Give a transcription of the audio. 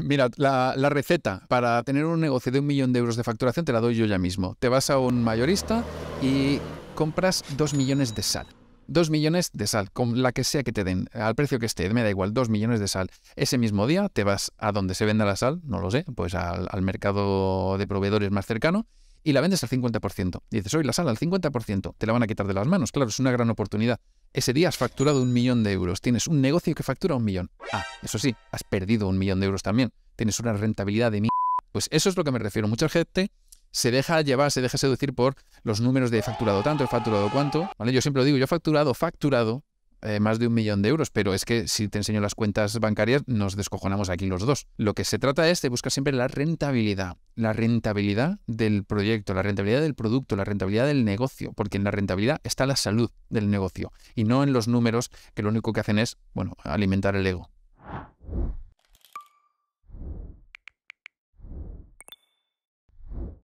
Mira, la, receta para tener un negocio de un millón de euros de facturación te la doy yo ya mismo. Te vas a un mayorista y compras dos millones de sal. Dos millones de sal, con la que sea que te den, al precio que esté, me da igual, dos millones de sal. Ese mismo día te vas a donde se venda la sal, no lo sé, pues al, al mercado de proveedores más cercano, y la vendes al 50%. Dices, hoy la sal al 50%, te la van a quitar de las manos, claro, es una gran oportunidad. Ese día has facturado un millón de euros. Tienes un negocio que factura un millón. Ah, eso sí, has perdido un millón de euros también. Tienes una rentabilidad de mierda. Pues eso es lo que me refiero. Mucha gente se deja llevar, se deja seducir por los números de facturado tanto, he facturado cuánto. ¿vale? Yo siempre lo digo, yo he facturado, facturado, eh, más de un millón de euros, pero es que si te enseño las cuentas bancarias nos descojonamos aquí los dos. Lo que se trata es de buscar siempre la rentabilidad, la rentabilidad del proyecto, la rentabilidad del producto, la rentabilidad del negocio, porque en la rentabilidad está la salud del negocio y no en los números que lo único que hacen es, bueno, alimentar el ego.